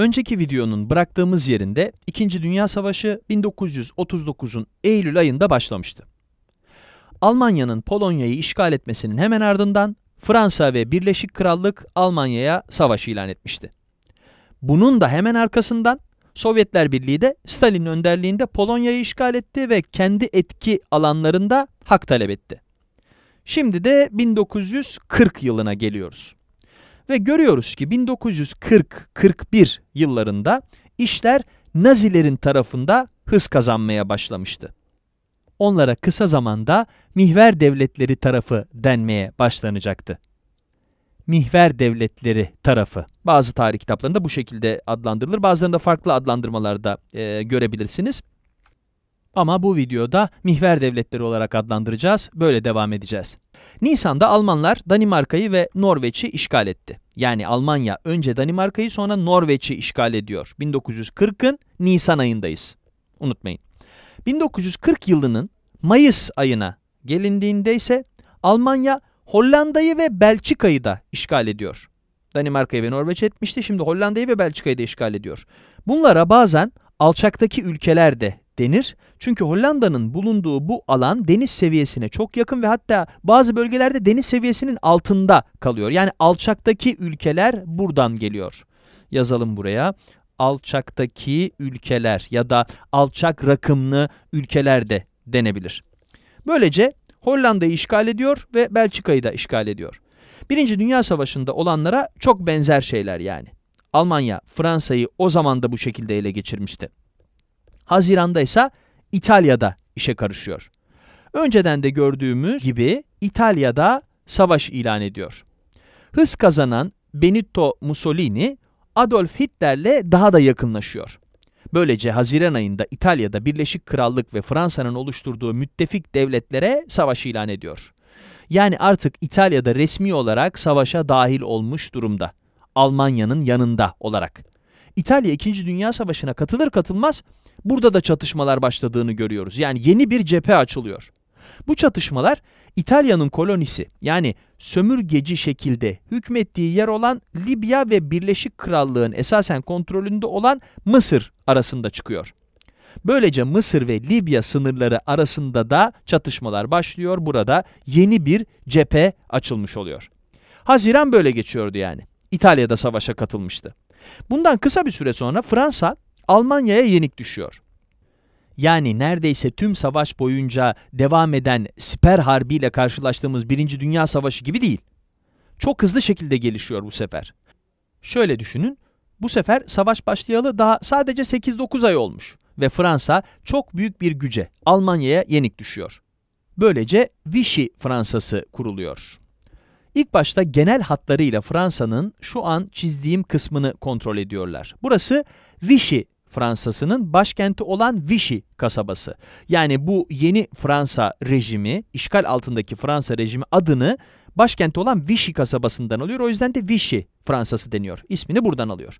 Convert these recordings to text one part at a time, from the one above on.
Önceki videonun bıraktığımız yerinde 2. Dünya Savaşı 1939'un Eylül ayında başlamıştı. Almanya'nın Polonya'yı işgal etmesinin hemen ardından Fransa ve Birleşik Krallık Almanya'ya savaş ilan etmişti. Bunun da hemen arkasından Sovyetler Birliği de Stalin'in önderliğinde Polonya'yı işgal etti ve kendi etki alanlarında hak talep etti. Şimdi de 1940 yılına geliyoruz. Ve görüyoruz ki 1940-41 yıllarında işler Nazilerin tarafında hız kazanmaya başlamıştı. Onlara kısa zamanda mihver devletleri tarafı denmeye başlanacaktı. Mihver devletleri tarafı. Bazı tarih kitaplarında bu şekilde adlandırılır. Bazılarında farklı adlandırmalarda e, görebilirsiniz. Ama bu videoda mihver devletleri olarak adlandıracağız, böyle devam edeceğiz. Nisan'da Almanlar Danimarka'yı ve Norveç'i işgal etti. Yani Almanya önce Danimarka'yı sonra Norveç'i işgal ediyor. 1940'ın Nisan ayındayız. Unutmayın. 1940 yılının Mayıs ayına gelindiğinde ise Almanya Hollanda'yı ve Belçika'yı da işgal ediyor. Danimarka'yı ve Norveç etmişti. Şimdi Hollanda'yı ve Belçika'yı da işgal ediyor. Bunlara bazen alçaktaki ülkeler de denir. Çünkü Hollanda'nın bulunduğu bu alan deniz seviyesine çok yakın ve hatta bazı bölgelerde deniz seviyesinin altında kalıyor. Yani alçaktaki ülkeler buradan geliyor. Yazalım buraya alçaktaki ülkeler ya da alçak rakımlı ülkeler de denebilir. Böylece Hollanda'yı işgal ediyor ve Belçika'yı da işgal ediyor. Birinci Dünya Savaşı'nda olanlara çok benzer şeyler yani. Almanya Fransa'yı o zaman da bu şekilde ele geçirmişti. Haziranda ise İtalya'da işe karışıyor. Önceden de gördüğümüz gibi İtalya'da savaş ilan ediyor. Hız kazanan Benito Mussolini Adolf Hitler'le daha da yakınlaşıyor. Böylece Haziran ayında İtalya'da Birleşik Krallık ve Fransa'nın oluşturduğu müttefik devletlere savaş ilan ediyor. Yani artık İtalya'da resmi olarak savaşa dahil olmuş durumda. Almanya'nın yanında olarak. İtalya 2. Dünya Savaşı'na katılır katılmaz Burada da çatışmalar başladığını görüyoruz. Yani yeni bir cephe açılıyor. Bu çatışmalar İtalya'nın kolonisi yani sömürgeci şekilde hükmettiği yer olan Libya ve Birleşik Krallığın esasen kontrolünde olan Mısır arasında çıkıyor. Böylece Mısır ve Libya sınırları arasında da çatışmalar başlıyor. Burada yeni bir cephe açılmış oluyor. Haziran böyle geçiyordu yani. İtalya'da savaşa katılmıştı. Bundan kısa bir süre sonra Fransa Almanya'ya yenik düşüyor. Yani neredeyse tüm savaş boyunca devam eden siper harbiyle karşılaştığımız Birinci Dünya Savaşı gibi değil. Çok hızlı şekilde gelişiyor bu sefer. Şöyle düşünün, bu sefer savaş başlayalı daha sadece 8-9 ay olmuş ve Fransa çok büyük bir güce, Almanya'ya yenik düşüyor. Böylece Vichy Fransası kuruluyor. İlk başta genel hatlarıyla Fransa'nın şu an çizdiğim kısmını kontrol ediyorlar. Burası Vichy Fransa'sının başkenti olan Vichy kasabası. Yani bu yeni Fransa rejimi, işgal altındaki Fransa rejimi adını başkenti olan Vichy kasabasından alıyor. O yüzden de Vichy Fransası deniyor. İsmini buradan alıyor.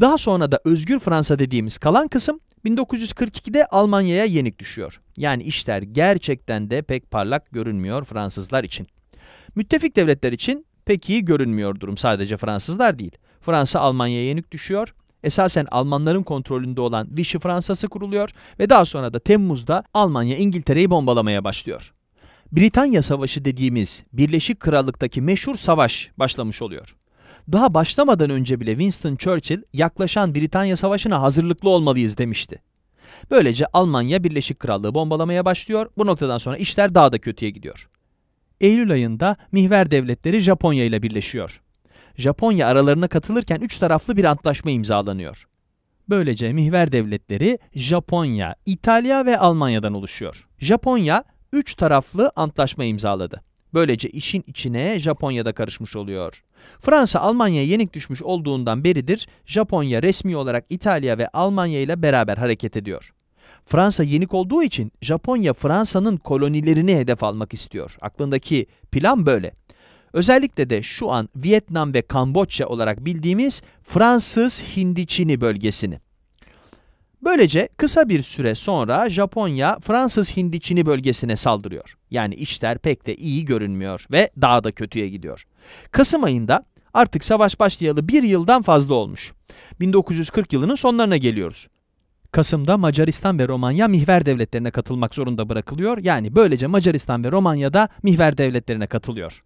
Daha sonra da Özgür Fransa dediğimiz kalan kısım 1942'de Almanya'ya yenik düşüyor. Yani işler gerçekten de pek parlak görünmüyor Fransızlar için. Müttefik devletler için pek iyi görünmüyor durum sadece Fransızlar değil. Fransa Almanya'ya yenik düşüyor. Esasen Almanların kontrolünde olan Vichy Fransası kuruluyor ve daha sonra da Temmuz'da Almanya İngiltere'yi bombalamaya başlıyor. Britanya Savaşı dediğimiz Birleşik Krallık'taki meşhur savaş başlamış oluyor. Daha başlamadan önce bile Winston Churchill yaklaşan Britanya Savaşı'na hazırlıklı olmalıyız demişti. Böylece Almanya Birleşik Krallığı bombalamaya başlıyor. Bu noktadan sonra işler daha da kötüye gidiyor. Eylül ayında Mihver Devletleri Japonya ile birleşiyor. Japonya aralarına katılırken üç taraflı bir antlaşma imzalanıyor. Böylece mihver devletleri Japonya, İtalya ve Almanya'dan oluşuyor. Japonya üç taraflı antlaşma imzaladı. Böylece işin içine Japonya da karışmış oluyor. Fransa Almanya'ya yenik düşmüş olduğundan beridir Japonya resmi olarak İtalya ve Almanya ile beraber hareket ediyor. Fransa yenik olduğu için Japonya Fransa'nın kolonilerini hedef almak istiyor. Aklındaki plan böyle. Özellikle de şu an Vietnam ve Kamboçya olarak bildiğimiz Fransız Hindiçini bölgesini. Böylece kısa bir süre sonra Japonya Fransız Hindiçini bölgesine saldırıyor. Yani işler pek de iyi görünmüyor ve daha da kötüye gidiyor. Kasım ayında artık savaş başlayalı bir yıldan fazla olmuş. 1940 yılının sonlarına geliyoruz. Kasım'da Macaristan ve Romanya mihver devletlerine katılmak zorunda bırakılıyor. Yani böylece Macaristan ve Romanya da mihver devletlerine katılıyor.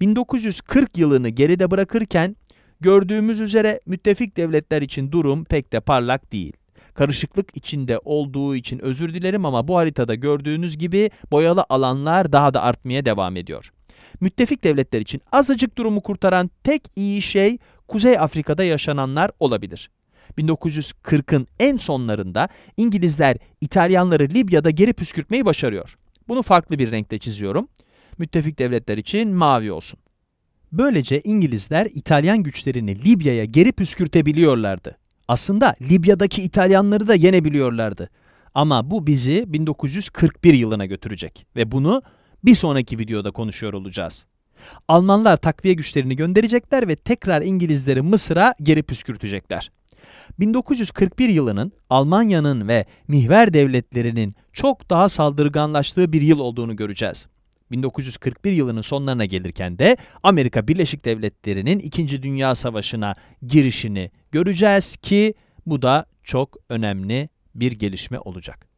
1940 yılını geride bırakırken gördüğümüz üzere müttefik devletler için durum pek de parlak değil. Karışıklık içinde olduğu için özür dilerim ama bu haritada gördüğünüz gibi boyalı alanlar daha da artmaya devam ediyor. Müttefik devletler için azıcık durumu kurtaran tek iyi şey Kuzey Afrika'da yaşananlar olabilir. 1940'ın en sonlarında İngilizler İtalyanları Libya'da geri püskürtmeyi başarıyor. Bunu farklı bir renkte çiziyorum. Müttefik devletler için mavi olsun. Böylece İngilizler İtalyan güçlerini Libya'ya geri püskürtebiliyorlardı. Aslında Libya'daki İtalyanları da yenebiliyorlardı. Ama bu bizi 1941 yılına götürecek ve bunu bir sonraki videoda konuşuyor olacağız. Almanlar takviye güçlerini gönderecekler ve tekrar İngilizleri Mısır'a geri püskürtecekler. 1941 yılının Almanya'nın ve mihver devletlerinin çok daha saldırganlaştığı bir yıl olduğunu göreceğiz. 1941 yılının sonlarına gelirken de Amerika Birleşik Devletleri'nin 2. Dünya Savaşı'na girişini göreceğiz ki bu da çok önemli bir gelişme olacak.